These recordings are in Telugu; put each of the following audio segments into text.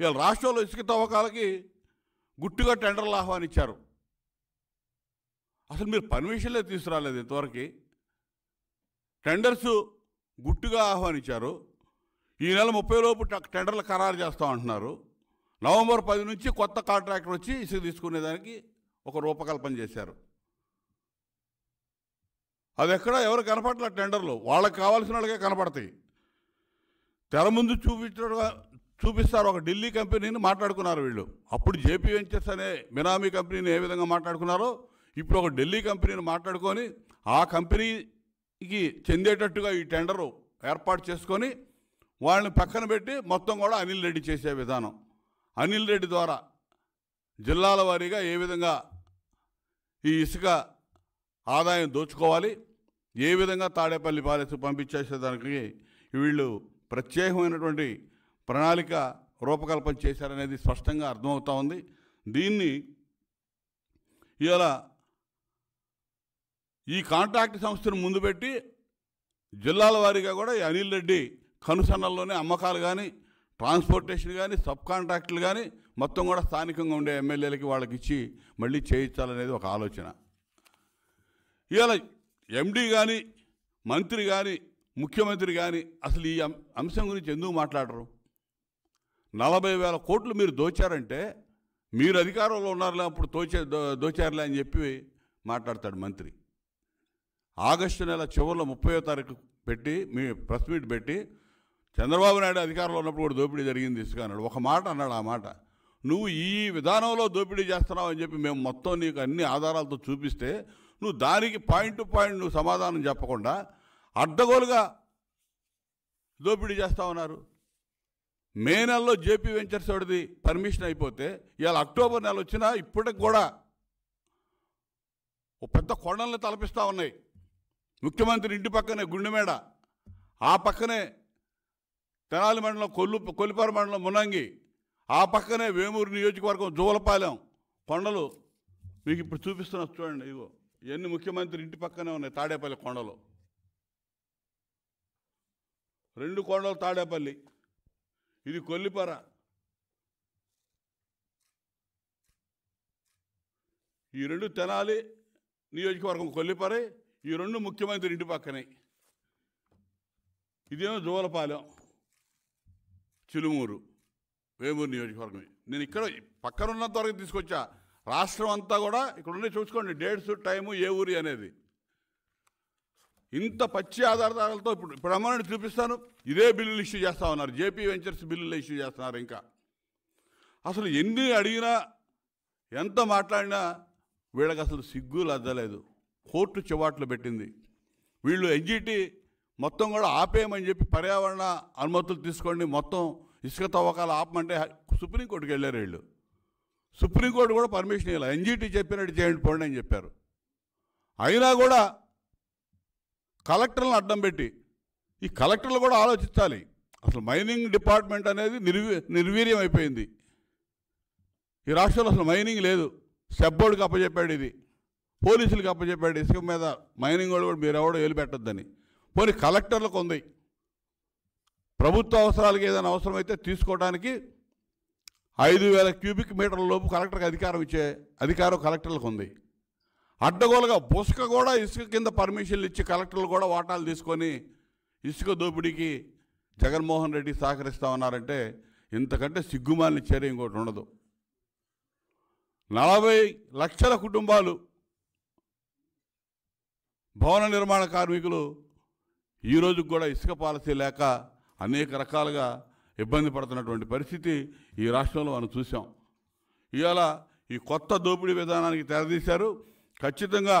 వీళ్ళ రాష్ట్రంలో ఇసుక తవ్వకాలకి గుట్టుగా టెండర్లు ఆహ్వానించారు అసలు మీరు పర్మిషన్లే తీసుకురాలేదు ఇంతవరకు టెండర్స్ గుట్టుగా ఆహ్వానించారు ఈ నెల ముప్పై లోపు టెండర్లు ఖరారు చేస్తాం అంటున్నారు నవంబర్ పది నుంచి కొత్త కాంట్రాక్టర్ వచ్చి ఇసుక తీసుకునేదానికి ఒక రూపకల్పన చేశారు అది ఎక్కడ ఎవరు కనపడలే టెండర్లు వాళ్ళకి కావాల్సిన వాళ్ళకే కనపడతాయి తెర ముందు చూపించడం చూపిస్తారు ఒక ఢిల్లీ కంపెనీని మాట్లాడుకున్నారు వీళ్ళు అప్పుడు జేపీ వెంచర్స్ అనే మినామీ కంపెనీని ఏ విధంగా మాట్లాడుకున్నారో ఇప్పుడు ఒక ఢిల్లీ కంపెనీని మాట్లాడుకొని ఆ కంపెనీకి చెందేటట్టుగా ఈ టెండరు ఏర్పాటు చేసుకొని వాళ్ళని పక్కన పెట్టి మొత్తం కూడా అనిల్ రెడ్డి చేసే విధానం అనిల్ రెడ్డి ద్వారా జిల్లాల వారీగా ఏ విధంగా ఈ ఇసుక ఆదాయం దోచుకోవాలి ఏ విధంగా తాడేపల్లి పంపించేసే పంపించేసేదానికి వీళ్ళు ప్రత్యేకమైనటువంటి ప్రణాళిక రూపకల్పన చేశారనేది స్పష్టంగా అర్థమవుతూ ఉంది దీన్ని ఇలా ఈ కాంట్రాక్ట్ సంస్థను ముందు పెట్టి జిల్లాల వారీగా కూడా ఈ అనిల్ రెడ్డి కనుసన్నల్లోనే అమ్మకాలు కానీ ట్రాన్స్పోర్టేషన్ కానీ సబ్ కాంట్రాక్టులు కానీ మొత్తం కూడా స్థానికంగా ఉండే ఎమ్మెల్యేలకి వాళ్ళకి ఇచ్చి మళ్ళీ చేయించాలనేది ఒక ఆలోచన ఇవాళ ఎండీ కానీ మంత్రి కానీ ముఖ్యమంత్రి కానీ అసలు ఈ అంశం గురించి ఎందుకు మాట్లాడరు నలభై వేల కోట్లు మీరు దోచారంటే మీరు అధికారంలో ఉన్నారులే అప్పుడు దోచే దోచారులే అని చెప్పి మాట్లాడతాడు మంత్రి ఆగస్టు నెల చివరిలో ముప్పయో తారీఖు పెట్టి మీ ప్రెస్ మీట్ పెట్టి చంద్రబాబు నాయుడు అధికారంలో ఉన్నప్పుడు కూడా దోపిడీ జరిగింది తీసుకున్నాడు అన్నాడు ఒక మాట అన్నాడు ఆ మాట నువ్వు ఈ విధానంలో దోపిడీ చేస్తున్నావు అని చెప్పి మేము మొత్తం నీకు అన్ని ఆధారాలతో చూపిస్తే నువ్వు దానికి పాయింట్ టు పాయింట్ నువ్వు సమాధానం చెప్పకుండా అడ్డగోలుగా దోపిడీ చేస్తా ఉన్నారు మే నెలలో జేపీ వెంచర్స్ వాడిది పర్మిషన్ అయిపోతే ఇవాళ అక్టోబర్ నెల వచ్చినా ఇప్పటికి కూడా ఓ పెద్ద కొండల్ని తలపిస్తూ ఉన్నాయి ముఖ్యమంత్రి ఇంటి పక్కనే గుండెమేడ ఆ పక్కనే తెనాలి మండలం కొల్లు కొల్లిపారు మండలం మునంగి ఆ పక్కనే వేమూరు నియోజకవర్గం జూలపాలెం కొండలు మీకు ఇప్పుడు చూపిస్తున్న చూడండి ఇగో ఎన్ని ముఖ్యమంత్రి ఇంటి పక్కనే ఉన్నాయి తాడేపల్లి కొండలు రెండు కొండలు తాడేపల్లి ఇది కొల్లిపర ఈ రెండు తెనాలి నియోజకవర్గం కొల్లిపరే ఈ రెండు ముఖ్యమంత్రి ఇంటి పక్కనే ఇదేమో జోలపాలెం చిలుమూరు వేమూరు నియోజకవర్గం నేను ఇక్కడ పక్కనున్నంత వరకు తీసుకొచ్చా రాష్ట్రం అంతా కూడా ఇక్కడ ఉండి చూసుకోండి డేట్స్ టైము ఏ ఊరి అనేది ఇంత పచ్చి ఆధారాలతో ఇప్పుడు ఇప్పుడు అమ్మని చూపిస్తాను ఇదే బిల్లులు ఇష్యూ చేస్తా ఉన్నారు జేపీ వెంచర్స్ బిల్లులు ఇష్యూ చేస్తున్నారు ఇంకా అసలు ఎన్ని అడిగినా ఎంత మాట్లాడినా వీళ్ళకి అసలు సిగ్గు లద్దలేదు కోర్టు చివాట్లు పెట్టింది వీళ్ళు ఎన్జిటి మొత్తం కూడా ఆపేయమని చెప్పి పర్యావరణ అనుమతులు తీసుకోండి మొత్తం ఇసుక తవ్వకాలు ఆపమంటే సుప్రీంకోర్టుకి వెళ్ళారు వీళ్ళు సుప్రీంకోర్టు కూడా పర్మిషన్ ఇవ్వాలి ఎన్జిటి చెప్పినట్టు చేయండి పోండి అని చెప్పారు అయినా కూడా కలెక్టర్లను అడ్డం పెట్టి ఈ కలెక్టర్లు కూడా ఆలోచించాలి అసలు మైనింగ్ డిపార్ట్మెంట్ అనేది నిర్వీ నిర్వీర్యం అయిపోయింది ఈ రాష్ట్రంలో అసలు మైనింగ్ లేదు సెబ్ బోర్డుకి అప్పచెప్పాడు ఇది పోలీసులకు అప్పచెప్పాడు ఇసుక మీద మైనింగ్ వాడు కూడా మీరు ఎవడో ఏలు పెట్టద్దని పోనీ కలెక్టర్లకు ఉంది ప్రభుత్వ అవసరాలకు ఏదైనా అవసరమైతే తీసుకోవడానికి ఐదు వేల క్యూబిక్ మీటర్ల లోపు కలెక్టర్కి అధికారం ఇచ్చే అధికారం కలెక్టర్లకు ఉంది అడ్డగోలుగా బుసక కూడా ఇసుక కింద పర్మిషన్లు ఇచ్చి కలెక్టర్లు కూడా వాటాలు తీసుకొని ఇసుక దోపిడీకి జగన్మోహన్ రెడ్డి సహకరిస్తా ఉన్నారంటే ఇంతకంటే సిగ్గుమాలిన చర్య ఇంకోటి ఉండదు నలభై లక్షల కుటుంబాలు భవన నిర్మాణ కార్మికులు ఈరోజు కూడా ఇసుక పాలసీ లేక అనేక రకాలుగా ఇబ్బంది పడుతున్నటువంటి పరిస్థితి ఈ రాష్ట్రంలో మనం చూసాం ఇవాళ ఈ కొత్త దోపిడీ విధానానికి తెరదీశారు ఖచ్చితంగా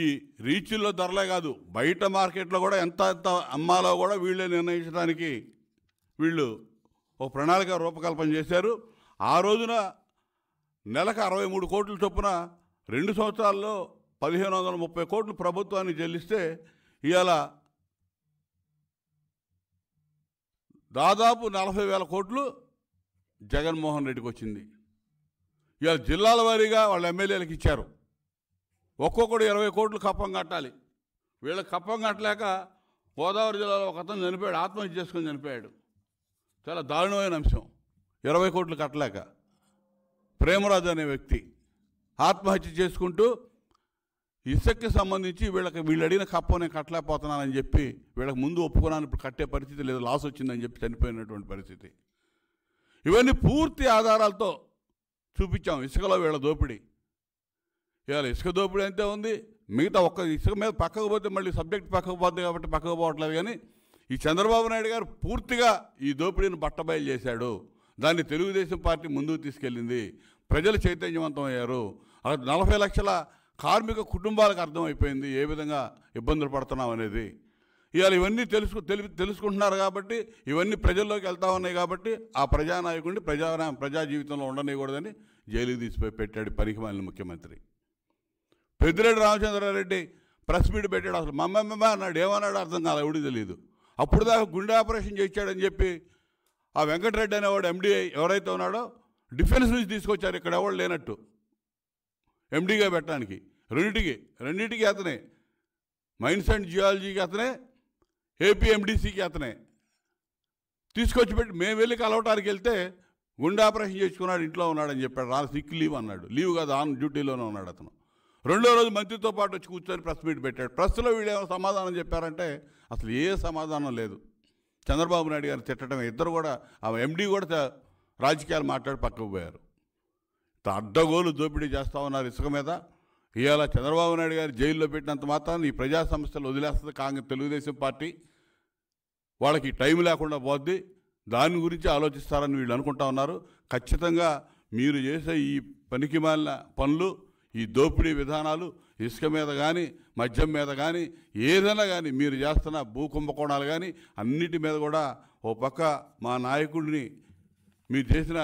ఈ రీచుల్లో ధరలే కాదు బయట మార్కెట్లో కూడా ఎంత ఎంత అమ్మాలో కూడా వీళ్ళే నిర్ణయించడానికి వీళ్ళు ఒక ప్రణాళిక రూపకల్పన చేశారు ఆ రోజున నెలకు అరవై మూడు కోట్ల చొప్పున రెండు సంవత్సరాల్లో పదిహేను వందల ముప్పై కోట్లు ప్రభుత్వాన్ని చెల్లిస్తే ఇవాళ దాదాపు నలభై వేల కోట్లు జగన్మోహన్ రెడ్డికి వచ్చింది ఇవాళ జిల్లాల వారీగా వాళ్ళ ఎమ్మెల్యేలకు ఇచ్చారు ఒక్కొక్కడు ఇరవై కోట్లు కప్పం కట్టాలి వీళ్ళకి కప్పం కట్టలేక గోదావరి జిల్లాలో ఒక అతను చనిపోయాడు ఆత్మహత్య చేసుకుని చనిపోయాడు చాలా దారుణమైన అంశం ఇరవై కోట్లు కట్టలేక ప్రేమరాజు అనే వ్యక్తి ఆత్మహత్య చేసుకుంటూ ఇసుక్కి సంబంధించి వీళ్ళకి వీళ్ళు అడిగిన కప్ప నేను కట్టలేకపోతున్నానని చెప్పి వీళ్ళకి ముందు ఒప్పుకున్నాను ఇప్పుడు కట్టే పరిస్థితి లేదు లాస్ వచ్చిందని చెప్పి చనిపోయినటువంటి పరిస్థితి ఇవన్నీ పూర్తి ఆధారాలతో చూపించాం ఇసుకలో వీళ్ళ దోపిడీ ఇవాళ ఇసుక దోపిడీ అంతే ఉంది మిగతా ఒక్క ఇసుక మీద పక్కకు పోతే మళ్ళీ సబ్జెక్ట్ పక్కకు పోతుంది కాబట్టి పక్కకు పోవట్లేదు కానీ ఈ చంద్రబాబు నాయుడు గారు పూర్తిగా ఈ దోపిడీని బట్టబయలు చేశాడు దాన్ని తెలుగుదేశం పార్టీ ముందుకు తీసుకెళ్ళింది ప్రజలు చైతన్యవంతం అయ్యారు నలభై లక్షల కార్మిక కుటుంబాలకు అర్థమైపోయింది ఏ విధంగా ఇబ్బందులు పడుతున్నాం అనేది ఇవాళ ఇవన్నీ తెలుసు తెలి తెలుసుకుంటున్నారు కాబట్టి ఇవన్నీ ప్రజల్లోకి వెళ్తా ఉన్నాయి కాబట్టి ఆ ప్రజానాయకుడిని ప్రజా ప్రజా జీవితంలో ఉండనివ్వకూడదని జైలుకి తీసిపోయి పెట్టాడు పనికి ముఖ్యమంత్రి పెద్దిరెడ్డి రామచంద్రారెడ్డి ప్రెస్ మీట్ పెట్టాడు అసలు మమ్మమ్మ అన్నాడు ఏమన్నాడు అర్థం కాదు ఎవడికి తెలియదు అప్పుడు దాకా గుండె ఆపరేషన్ చేయించాడని చెప్పి ఆ వెంకటరెడ్డి అనేవాడు ఎండీ ఎవరైతే ఉన్నాడో డిఫెన్స్ నుంచి తీసుకొచ్చారు ఇక్కడ ఎవడు లేనట్టు ఎండీగా పెట్టడానికి రెండింటికి రెండింటికి అతనే మైన్స్ అండ్ జియాలజీకి అతనే ఏపీఎండిసికి అతనే తీసుకొచ్చి పెట్టి మేము వెళ్ళి కలవటానికి వెళ్తే గుండె ఆపరేషన్ చేసుకున్నాడు ఇంట్లో ఉన్నాడని చెప్పాడు రా సిక్ లీవ్ అన్నాడు లీవ్ కాదు ఆన్ డ్యూటీలోనే ఉన్నాడు అతను రెండో రోజు మంత్రితో పాటు వచ్చి కూర్చొని ప్రెస్ మీట్ పెట్టాడు ప్రెస్లో ఏమో సమాధానం చెప్పారంటే అసలు ఏ సమాధానం లేదు చంద్రబాబు నాయుడు గారు తిట్టడం ఇద్దరు కూడా ఆమె ఎండీ కూడా రాజకీయాలు మాట్లాడి పక్కకు పోయారు అడ్డగోలు దోపిడీ చేస్తూ ఉన్నారు ఇసుక మీద ఇవాళ చంద్రబాబు నాయుడు గారు జైల్లో పెట్టినంత మాత్రం ఈ ప్రజా సంస్థలు వదిలేస్తుంది కాంగ్రెస్ తెలుగుదేశం పార్టీ వాళ్ళకి టైం లేకుండా పోద్ది దాని గురించి ఆలోచిస్తారని వీళ్ళు అనుకుంటా ఉన్నారు ఖచ్చితంగా మీరు చేసే ఈ పనికి మాలిన పనులు ఈ దోపిడీ విధానాలు ఇసుక మీద కానీ మద్యం మీద కానీ ఏదైనా కానీ మీరు చేస్తున్న భూ కుంభకోణాలు కానీ అన్నిటి మీద కూడా ఓ పక్క మా నాయకుడిని మీరు చేసిన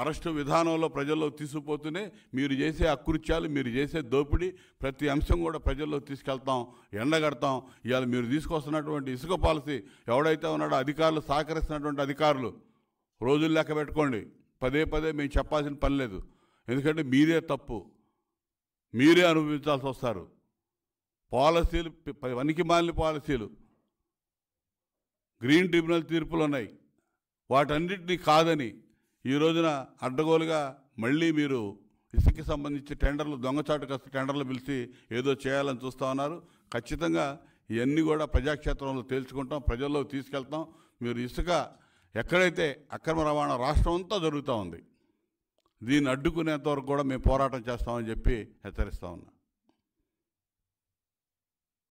అరెస్టు విధానంలో ప్రజల్లో తీసుకుపోతూనే మీరు చేసే అకృత్యాలు మీరు చేసే దోపిడీ ప్రతి అంశం కూడా ప్రజల్లో తీసుకెళ్తాం ఎండగడతాం ఇవాళ మీరు తీసుకొస్తున్నటువంటి ఇసుక పాలసీ ఎవడైతే ఉన్నాడో అధికారులు సహకరిస్తున్నటువంటి అధికారులు రోజులు లెక్క పెట్టుకోండి పదే పదే మేము చెప్పాల్సిన పని లేదు ఎందుకంటే మీరే తప్పు మీరే అనుభవించాల్సి వస్తారు పాలసీలు వనికి మాలిన పాలసీలు గ్రీన్ ట్రిబ్యునల్ తీర్పులు ఉన్నాయి వాటన్నిటినీ కాదని ఈ రోజున అడ్డగోలుగా మళ్ళీ మీరు ఇసుకి సంబంధించి టెండర్లు దొంగచాటు కాస్త టెండర్లు పిలిచి ఏదో చేయాలని చూస్తూ ఉన్నారు ఖచ్చితంగా ఇవన్నీ కూడా ప్రజాక్షేత్రంలో తేల్చుకుంటాం ప్రజల్లో తీసుకెళ్తాం మీరు ఇసుక ఎక్కడైతే అక్రమ రవాణా రాష్ట్రం అంతా జరుగుతూ ఉంది దీన్ని అడ్డుకునేంత వరకు కూడా మేము పోరాటం చేస్తామని చెప్పి హెచ్చరిస్తా ఉన్నా